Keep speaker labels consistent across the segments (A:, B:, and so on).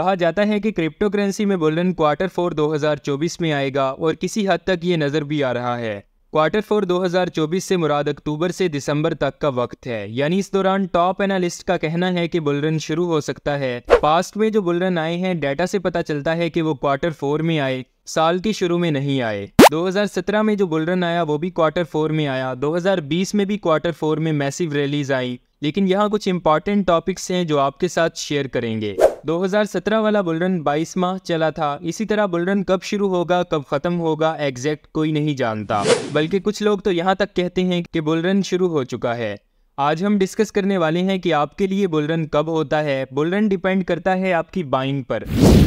A: कहा जाता है कि क्रिप्टो करेंसी में बुलन क्वार्टर फोर 2024 में आएगा और किसी हद तक ये नज़र भी आ रहा है क्वार्टर फोर 2024 से मुराद अक्टूबर से दिसंबर तक का वक्त है यानी इस दौरान टॉप एनालिस्ट का कहना है कि बुलरन शुरू हो सकता है पास्ट में जो बुलरन आए हैं डेटा से पता चलता है कि वो क्वार्टर फोर में आए साल के शुरू में नहीं आए 2017 में जो बुलरन आया वो भी क्वार्टर फोर में आया 2020 में भी क्वार्टर फोर में मैसिव रैलीज आई लेकिन यहाँ कुछ इंपॉर्टेंट टॉपिक्स हैं जो आपके साथ शेयर करेंगे 2017 वाला बुलरन 22 माह चला था इसी तरह बुलरन कब शुरू होगा कब ख़त्म होगा एग्जैक्ट कोई नहीं जानता बल्कि कुछ लोग तो यहाँ तक कहते हैं कि बुलरन शुरू हो चुका है आज हम डिस्कस करने वाले हैं कि आपके लिए बुलरन कब होता है बुलरन डिपेंड करता है आपकी बाइंग पर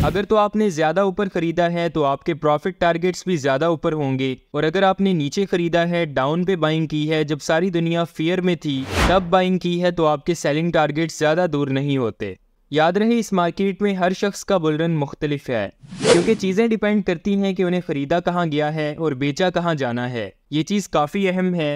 A: अगर तो आपने ज़्यादा ऊपर खरीदा है तो आपके प्रॉफिट टारगेट्स भी ज़्यादा ऊपर होंगे और अगर आपने नीचे खरीदा है डाउन पे बाइंग की है जब सारी दुनिया फियर में थी तब बाइंग की है तो आपके सेलिंग टारगेट्स ज़्यादा दूर नहीं होते याद रहे इस मार्केट में हर शख्स का बुलरन मुख्तलिफ है क्योंकि चीज़ें डिपेंड करती हैं कि उन्हें ख़रीदा कहाँ गया है और बेचा कहाँ जाना है ये चीज़ काफ़ी अहम है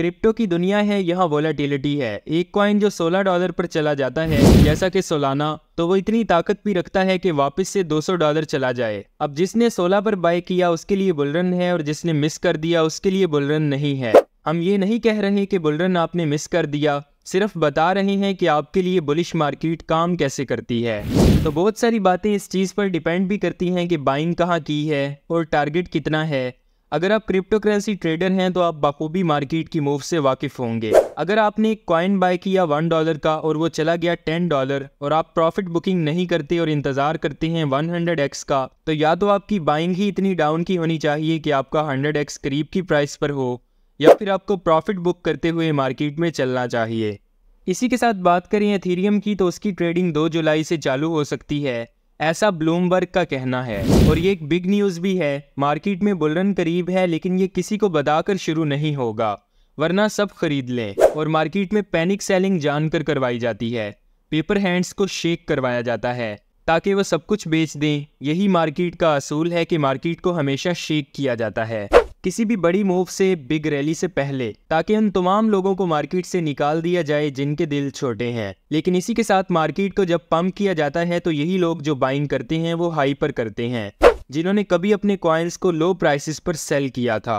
A: क्रिप्टो की दुनिया है यह वोलाटिलिटी है एक कॉइन जो 16 डॉलर पर चला जाता है जैसा कि सोलाना तो वो इतनी ताकत भी रखता है कि वापस से 200 डॉलर चला जाए अब जिसने 16 पर बाय किया उसके लिए बुलरन है और जिसने मिस कर दिया उसके लिए बुलरन नहीं है हम ये नहीं कह रहे कि बुलरन आपने मिस कर दिया सिर्फ बता रहे हैं कि आपके लिए बुलिश मार्केट काम कैसे करती है तो बहुत सारी बातें इस चीज़ पर डिपेंड भी करती हैं कि बाइंग कहाँ की है और टारगेट कितना है अगर आप क्रिप्टो करेंसी ट्रेडर हैं तो आप बखूबी मार्केट की मूव से वाकिफ होंगे अगर आपने एक कॉइन बाय किया वन डॉलर का और वो चला गया टेन डॉलर और आप प्रॉफिट बुकिंग नहीं करते और इंतजार करते हैं वन हंड्रेड एक्स का तो या तो आपकी बाइंग ही इतनी डाउन की होनी चाहिए कि आपका हंड्रेड एक्स करीब की प्राइस पर हो या फिर आपको प्रॉफिट बुक करते हुए मार्केट में चलना चाहिए इसी के साथ बात करें थीरियम की तो उसकी ट्रेडिंग दो जुलाई से चालू हो सकती है ऐसा ब्लूमबर्ग का कहना है और ये एक बिग न्यूज़ भी है मार्केट में बुलरन करीब है लेकिन ये किसी को बताकर शुरू नहीं होगा वरना सब खरीद लें और मार्केट में पैनिक सेलिंग जानकर करवाई जाती है पेपर हैंड्स को शेक करवाया जाता है ताकि वो सब कुछ बेच दें यही मार्केट का असूल है कि मार्केट को हमेशा शेक किया जाता है किसी भी बड़ी मूव से बिग रैली से पहले ताकि उन तमाम लोगों को मार्केट से निकाल दिया जाए जिनके दिल छोटे हैं लेकिन इसी के साथ मार्केट को जब पंप किया जाता है तो यही लोग जो बाइंग करते हैं वो हाई पर करते हैं जिन्होंने कभी अपने कॉइन्स को लो प्राइसिस पर सेल किया था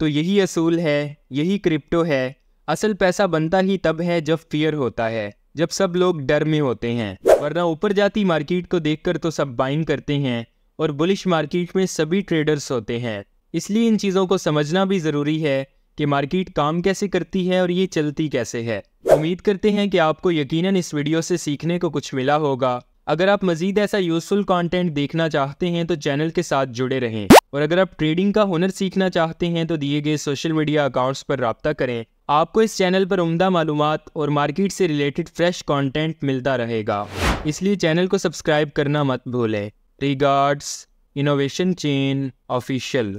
A: तो यही असूल है यही क्रिप्टो है असल पैसा बनता ही तब है जब फियर होता है जब सब लोग डर में होते हैं वरना ऊपर जाती मार्केट को देखकर तो सब बाइंग करते हैं और बुलिश मार्केट में सभी ट्रेडर्स होते हैं इसलिए इन चीज़ों को समझना भी ज़रूरी है कि मार्केट काम कैसे करती है और ये चलती कैसे है उम्मीद करते हैं कि आपको यकीनन इस वीडियो से सीखने को कुछ मिला होगा अगर आप मजीद ऐसा यूजफुल कंटेंट देखना चाहते हैं तो चैनल के साथ जुड़े रहें और अगर आप ट्रेडिंग का हुनर सीखना चाहते हैं तो दिए गए सोशल मीडिया अकाउंट्स पर रबता करें आपको इस चैनल पर उमदा मालूम और मार्केट से रिलेटेड फ्रेश कंटेंट मिलता रहेगा इसलिए चैनल को सब्सक्राइब करना मत भूलें रिगार्ड्स इनोवेशन चेन ऑफिशियल